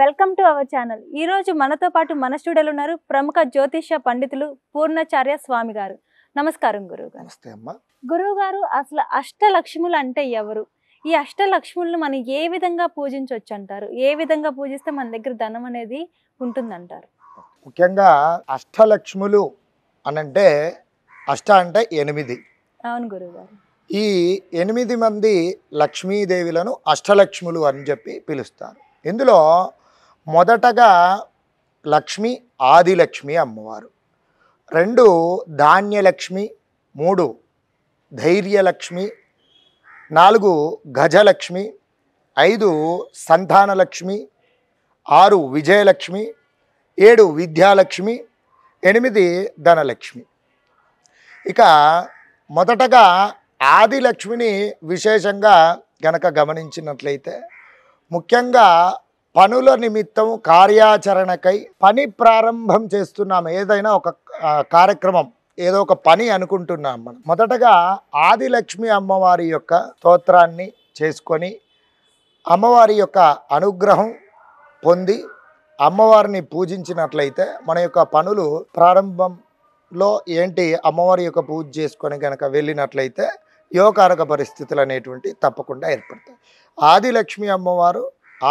welcome to our channel ఈరోజు మనతో పాటు మన స్టూడియోలో ఉన్నారు ప్రముఖ జ్యోతిష్య పండితులు పూర్ణచార్య స్వామి గారు నమస్కారం గురువు గారు నమస్తే గురువు గారు అసలు అష్టలక్ష్ములు అంటే ఎవరు ఈ అష్టలక్ష్ములను మనం ఏ విధంగా పూజించవచ్చు అంటారు ఏ విధంగా పూజిస్తే మన దగ్గర ధనం అనేది ఉంటుందంటారు ముఖ్యంగా అష్టలక్ష్ములు అంటే అష్ట అంటే ఎనిమిది అవును గారు ఈ ఎనిమిది మంది లక్ష్మీదేవులను అష్టలక్ష్ములు అని చెప్పి పిలుస్తారు ఇందులో మొదటగా లక్ష్మి ఆదిలక్ష్మి అమ్మవారు రెండు ధాన్యలక్ష్మి మూడు ధైర్యలక్ష్మి నాలుగు గజలక్ష్మి ఐదు సంతానలక్ష్మి ఆరు విజయలక్ష్మి ఏడు విద్యాలక్ష్మి ఎనిమిది ధనలక్ష్మి ఇక మొదటగా ఆదిలక్ష్మిని విశేషంగా గనక గమనించినట్లయితే ముఖ్యంగా పనుల నిమిత్తం కార్యాచరణకై పని ప్రారంభం చేస్తున్నాం ఏదైనా ఒక కార్యక్రమం ఏదో ఒక పని అనుకుంటున్నాం మనం మొదటగా ఆదిలక్ష్మి అమ్మవారి యొక్క స్తోత్రాన్ని చేసుకొని అమ్మవారి యొక్క అనుగ్రహం పొంది అమ్మవారిని పూజించినట్లయితే మన యొక్క పనులు ప్రారంభంలో ఏంటి అమ్మవారి యొక్క పూజ చేసుకొని కనుక వెళ్ళినట్లయితే యోగారక పరిస్థితులు అనేటువంటి తప్పకుండా ఏర్పడతాయి ఆదిలక్ష్మి అమ్మవారు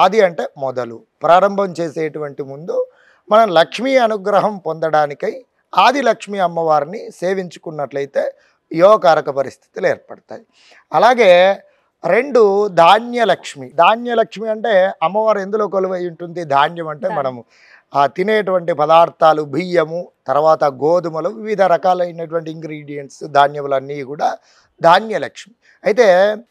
ఆది అంటే మొదలు ప్రారంభం చేసేటువంటి ముందు మనం లక్ష్మీ అనుగ్రహం పొందడానికై ఆది లక్ష్మీ అమ్మవారిని సేవించుకున్నట్లయితే యోగకారక పరిస్థితులు ఏర్పడతాయి అలాగే రెండు ధాన్యలక్ష్మి ధాన్యలక్ష్మి అంటే అమ్మవారు ఎందులో కొలువై ఉంటుంది ధాన్యం అంటే మనము ఆ తినేటువంటి పదార్థాలు బియ్యము తర్వాత గోధుమలు వివిధ రకాలైనటువంటి ఇంగ్రీడియంట్స్ ధాన్యములన్నీ కూడా ధాన్యలక్ష్మి అయితే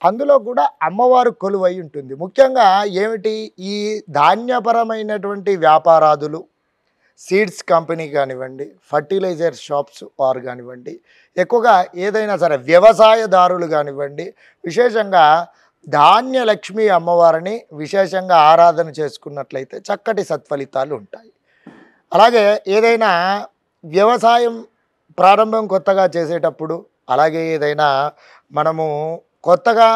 అందులో కూడా అమ్మవారు కొలువై ఉంటుంది ముఖ్యంగా ఏమిటి ఈ ధాన్యపరమైనటువంటి వ్యాపారాదులు సీడ్స్ కంపెనీ కానివ్వండి ఫర్టిలైజర్ షాప్స్ వారు కానివ్వండి ఎక్కువగా ఏదైనా సరే వ్యవసాయదారులు కానివ్వండి విశేషంగా ధాన్యలక్ష్మి అమ్మవారిని విశేషంగా ఆరాధన చేసుకున్నట్లయితే చక్కటి సత్ఫలితాలు ఉంటాయి అలాగే ఏదైనా వ్యవసాయం ప్రారంభం కొత్తగా చేసేటప్పుడు అలాగే ఏదైనా మనము కొత్తగా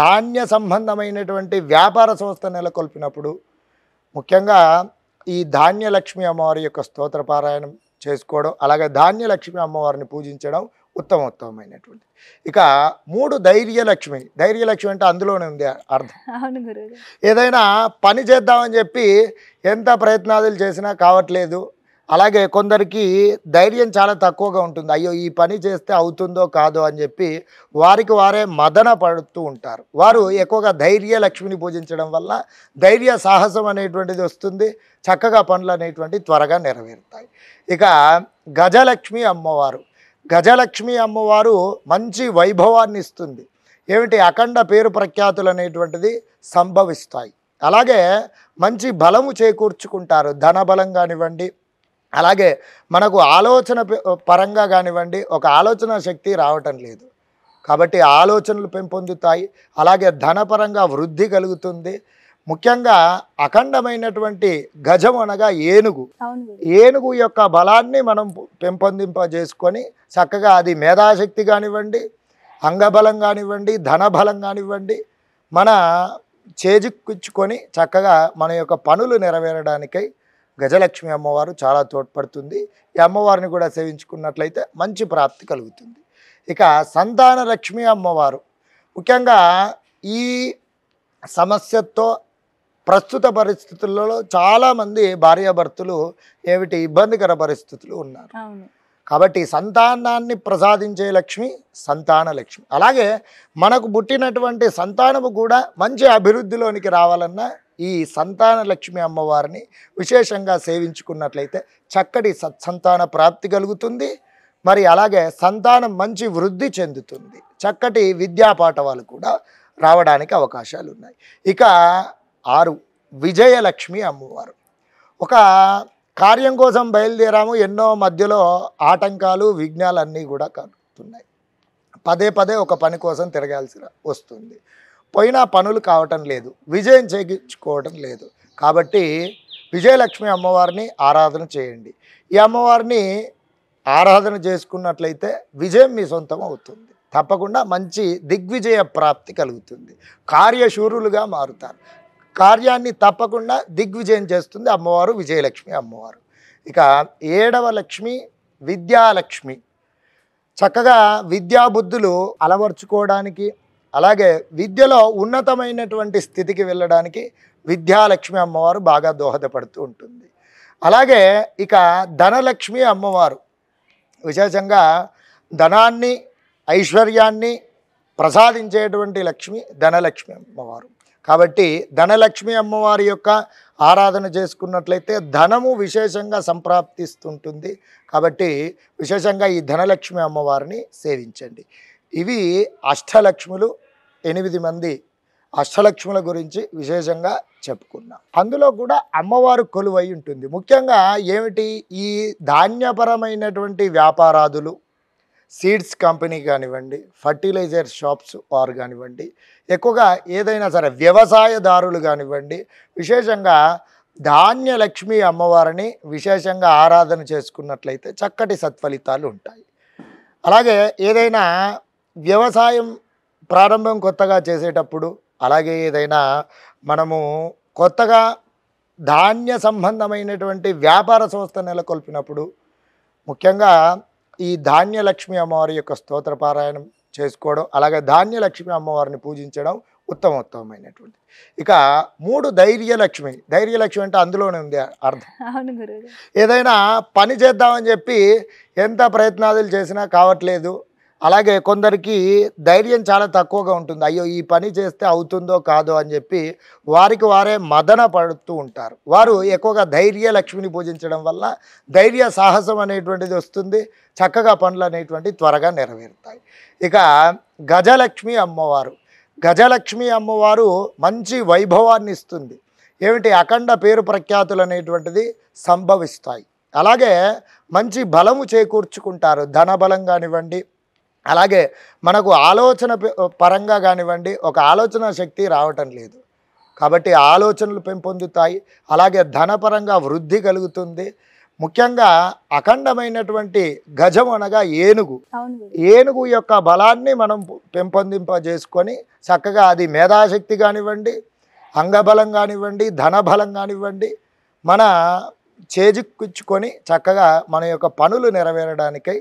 ధాన్య సంబంధమైనటువంటి వ్యాపార సంస్థ నెలకొల్పినప్పుడు ముఖ్యంగా ఈ ధాన్యలక్ష్మి అమ్మవారి యొక్క స్తోత్ర పారాయణం చేసుకోవడం అలాగే ధాన్యలక్ష్మి అమ్మవారిని పూజించడం ఉత్తమ ఉత్తమమైనటువంటి ఇక మూడు ధైర్యలక్ష్మి ధైర్యలక్ష్మి అంటే అందులోనే ఉంది అర్థం ఏదైనా పని చేద్దామని చెప్పి ఎంత ప్రయత్నాదులు చేసినా కావట్లేదు అలాగే కొందరికి ధైర్యం చాలా తక్కువగా ఉంటుంది అయ్యో ఈ పని చేస్తే అవుతుందో కాదో అని చెప్పి వారికి వారే మదన పడుతూ ఉంటారు వారు ఎక్కువగా ధైర్య లక్ష్మిని పూజించడం వల్ల ధైర్య సాహసం అనేటువంటిది వస్తుంది చక్కగా పనులు అనేటువంటి త్వరగా నెరవేరుతాయి ఇక గజలక్ష్మి అమ్మవారు గజలక్ష్మి అమ్మవారు మంచి వైభవాన్ని ఇస్తుంది ఏమిటి అఖండ పేరు ప్రఖ్యాతులు అనేటువంటిది సంభవిస్తాయి అలాగే మంచి బలము చేకూర్చుకుంటారు ధనబలం కానివ్వండి అలాగే మనకు ఆలోచన పరంగా కానివ్వండి ఒక ఆలోచన శక్తి రావటం లేదు కాబట్టి ఆలోచనలు పెంపొందుతాయి అలాగే ధనపరంగా వృద్ధి కలుగుతుంది ముఖ్యంగా అఖండమైనటువంటి గజం అనగా ఏనుగు ఏనుగు యొక్క బలాన్ని మనం పెంపొందింపజేసుకొని చక్కగా అది మేధాశక్తి కానివ్వండి అంగబలం కానివ్వండి ధనబలం కానివ్వండి మన చేజిక్కుచ్చుకొని చక్కగా మన యొక్క పనులు నెరవేరడానికై గజలక్ష్మి అమ్మవారు చాలా తోడ్పడుతుంది ఈ అమ్మవారిని కూడా సేవించుకున్నట్లయితే మంచి ప్రాప్తి కలుగుతుంది ఇక సంతాన లక్ష్మి అమ్మవారు ముఖ్యంగా ఈ సమస్యతో ప్రస్తుత పరిస్థితులలో చాలామంది భార్యాభర్తలు ఏమిటి ఇబ్బందికర పరిస్థితులు ఉన్నారు కాబట్టి సంతానాన్ని ప్రసాదించే లక్ష్మి సంతాన లక్ష్మి అలాగే మనకు పుట్టినటువంటి సంతానము కూడా మంచి అభివృద్ధిలోనికి రావాలన్నా ఈ సంతాన లక్ష్మి అమ్మవారిని విశేషంగా సేవించుకున్నట్లయితే చక్కటి సత్సంతాన ప్రాప్తి కలుగుతుంది మరి అలాగే సంతానం మంచి వృద్ధి చెందుతుంది చక్కటి విద్యాపాఠవాలు కూడా రావడానికి అవకాశాలు ఉన్నాయి ఇక ఆరు విజయలక్ష్మి అమ్మవారు ఒక కార్యం కోసం బయలుదేరాము ఎన్నో మధ్యలో ఆటంకాలు విఘ్నాలు అన్నీ కూడా కలుగుతున్నాయి పదే పదే ఒక పని కోసం తిరగాల్సి వస్తుంది పోయినా పనులు కావటం లేదు విజయం చేయించుకోవటం లేదు కాబట్టి విజయలక్ష్మి అమ్మవారిని ఆరాధన చేయండి ఈ అమ్మవారిని ఆరాధన చేసుకున్నట్లయితే విజయం మీ సొంతం అవుతుంది తప్పకుండా మంచి దిగ్విజయ ప్రాప్తి కలుగుతుంది కార్యశూరులుగా మారుతారు కార్యాన్ని తప్పకుండా దిగ్విజయం చేస్తుంది అమ్మవారు విజయలక్ష్మి అమ్మవారు ఇక ఏడవ లక్ష్మి విద్యాలక్ష్మి చక్కగా విద్యాబుద్ధులు అలవర్చుకోవడానికి అలాగే విద్యలో ఉన్నతమైనటువంటి స్థితికి వెళ్ళడానికి విద్యాలక్ష్మి అమ్మవారు బాగా దోహదపడుతూ ఉంటుంది అలాగే ఇక ధనలక్ష్మి అమ్మవారు విశేషంగా ధనాన్ని ఐశ్వర్యాన్ని ప్రసాదించేటువంటి లక్ష్మి ధనలక్ష్మి అమ్మవారు కాబట్టి ధనలక్ష్మి అమ్మవారి యొక్క ఆరాధన చేసుకున్నట్లయితే ధనము విశేషంగా సంప్రాప్తిస్తుంటుంది కాబట్టి విశేషంగా ఈ ధనలక్ష్మి అమ్మవారిని సేవించండి ఇవి అష్టలక్ష్ములు ఎనిమిది మంది అష్టలక్ష్ముల గురించి విశేషంగా చెప్పుకున్నాం అందులో కూడా అమ్మవారు కొలువై ఉంటుంది ముఖ్యంగా ఏమిటి ఈ ధాన్యపరమైనటువంటి వ్యాపారాదులు సీడ్స్ కంపెనీ కానివ్వండి ఫర్టిలైజర్ షాప్స్ వారు కానివ్వండి ఎక్కువగా ఏదైనా సరే వ్యవసాయదారులు కానివ్వండి విశేషంగా ధాన్యలక్ష్మి అమ్మవారిని విశేషంగా ఆరాధన చేసుకున్నట్లయితే చక్కటి సత్ఫలితాలు ఉంటాయి అలాగే ఏదైనా వ్యవసాయం ప్రారంభం కొత్తగా చేసేటప్పుడు అలాగే ఏదైనా మనము కొత్తగా ధాన్య సంబంధమైనటువంటి వ్యాపార సంస్థ నెలకొల్పినప్పుడు ముఖ్యంగా ఈ ధాన్యలక్ష్మి అమ్మవారి యొక్క స్తోత్ర పారాయణం చేసుకోవడం అలాగే ధాన్యలక్ష్మి అమ్మవారిని పూజించడం ఉత్తమ ఉత్తమమైనటువంటి ఇక మూడు ధైర్యలక్ష్మి ధైర్యలక్ష్మి అంటే అందులోనే ఉంది అర్థం ఏదైనా పని చేద్దామని చెప్పి ఎంత ప్రయత్నాలు చేసినా కావట్లేదు అలాగే కొందరికి ధైర్యం చాలా తక్కువగా ఉంటుంది అయ్యో ఈ పని చేస్తే అవుతుందో కాదో అని చెప్పి వారికి వారే మదన పడుతూ ఉంటారు వారు ఎక్కువగా ధైర్య లక్ష్మిని పూజించడం వల్ల ధైర్య సాహసం అనేటువంటిది వస్తుంది చక్కగా పనులు అనేటువంటివి త్వరగా నెరవేరుతాయి ఇక గజలక్ష్మి అమ్మవారు గజలక్ష్మి అమ్మవారు మంచి వైభవాన్ని ఇస్తుంది ఏమిటి అఖండ పేరు ప్రఖ్యాతులు అనేటువంటిది సంభవిస్తాయి అలాగే మంచి బలము చేకూర్చుకుంటారు ధనబలం కానివ్వండి అలాగే మనకు ఆలోచన పరంగా కానివ్వండి ఒక ఆలోచన శక్తి రావటం లేదు కాబట్టి ఆలోచనలు పెంపొందుతాయి అలాగే ధనపరంగా వృద్ధి కలుగుతుంది ముఖ్యంగా అఖండమైనటువంటి గజం అనగా ఏనుగు ఏనుగు యొక్క బలాన్ని మనం పెంపొందింపజేసుకొని చక్కగా అది మేధాశక్తి కానివ్వండి అంగబలం కానివ్వండి ధనబలం కానివ్వండి మన చేజిక్కుచ్చుకొని చక్కగా మన యొక్క పనులు నెరవేరడానికై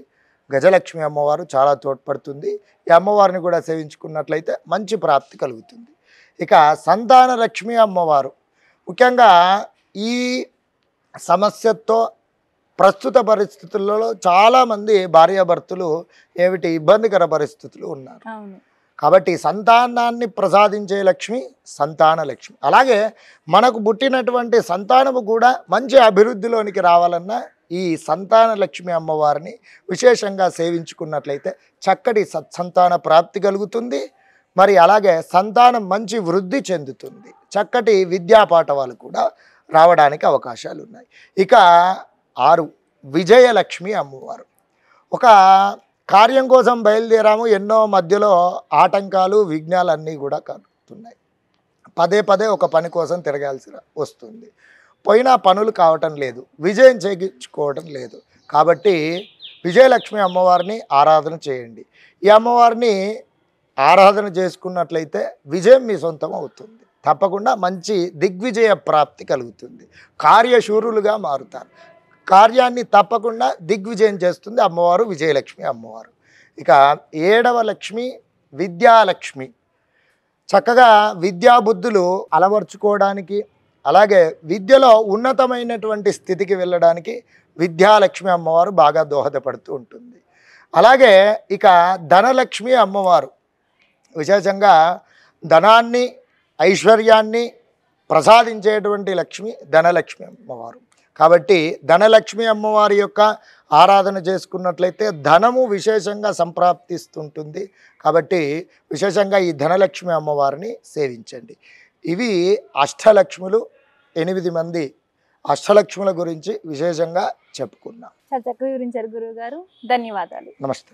గజలక్ష్మి అమ్మవారు చాలా తోడ్పడుతుంది ఈ అమ్మవారిని కూడా సేవించుకున్నట్లయితే మంచి ప్రాప్తి కలుగుతుంది ఇక సంతాన లక్ష్మి అమ్మవారు ముఖ్యంగా ఈ సమస్యతో ప్రస్తుత పరిస్థితులలో చాలామంది భార్యాభర్తలు ఏమిటి ఇబ్బందికర పరిస్థితులు ఉన్నారు కాబట్టి సంతానాన్ని ప్రసాదించే లక్ష్మి సంతాన లక్ష్మి అలాగే మనకు పుట్టినటువంటి సంతానము కూడా మంచి అభివృద్ధిలోనికి రావాలన్నా ఈ సంతాన లక్ష్మి అమ్మవారిని విశేషంగా సేవించుకున్నట్లయితే చక్కటి సత్సంతాన ప్రాప్తి కలుగుతుంది మరి అలాగే సంతానం మంచి వృద్ధి చెందుతుంది చక్కటి విద్యాపాఠవాలు కూడా రావడానికి అవకాశాలు ఉన్నాయి ఇక ఆరు విజయలక్ష్మి అమ్మవారు ఒక కార్యం కోసం బయలుదేరాము ఎన్నో మధ్యలో ఆటంకాలు విఘ్నాలు అన్నీ కూడా కలుగుతున్నాయి పదే పదే ఒక పని కోసం తిరగాల్సి వస్తుంది పోయినా పనులు కావటం లేదు విజయం చేయించుకోవటం లేదు కాబట్టి విజయలక్ష్మి అమ్మవారిని ఆరాధన చేయండి ఈ అమ్మవారిని ఆరాధన చేసుకున్నట్లయితే విజయం మీ సొంతం అవుతుంది తప్పకుండా మంచి దిగ్విజయ ప్రాప్తి కలుగుతుంది కార్యశూరులుగా మారుతారు కార్యాన్ని తప్పకుండా దిగ్విజయం చేస్తుంది అమ్మవారు విజయలక్ష్మి అమ్మవారు ఇక ఏడవ లక్ష్మి విద్యాలక్ష్మి చక్కగా విద్యాబుద్ధులు అలవర్చుకోవడానికి అలాగే విద్యలో ఉన్నతమైనటువంటి స్థితికి వెళ్ళడానికి విద్యాలక్ష్మి అమ్మవారు బాగా దోహదపడుతూ ఉంటుంది అలాగే ఇక ధనలక్ష్మి అమ్మవారు విశేషంగా ధనాన్ని ఐశ్వర్యాన్ని ప్రసాదించేటువంటి లక్ష్మి ధనలక్ష్మి అమ్మవారు కాబట్టి ధనలక్ష్మి అమ్మవారి యొక్క ఆరాధన చేసుకున్నట్లయితే ధనము విశేషంగా సంప్రాప్తిస్తుంటుంది కాబట్టి విశేషంగా ఈ ధనలక్ష్మి అమ్మవారిని సేవించండి ఇవి అష్టలక్ష్ములు ఎనిమిది మంది అష్టలక్ష్ముల గురించి విశేషంగా చెప్పుకున్నాం చాలా చక్కగా వివరించారు గురువు గారు ధన్యవాదాలు నమస్తే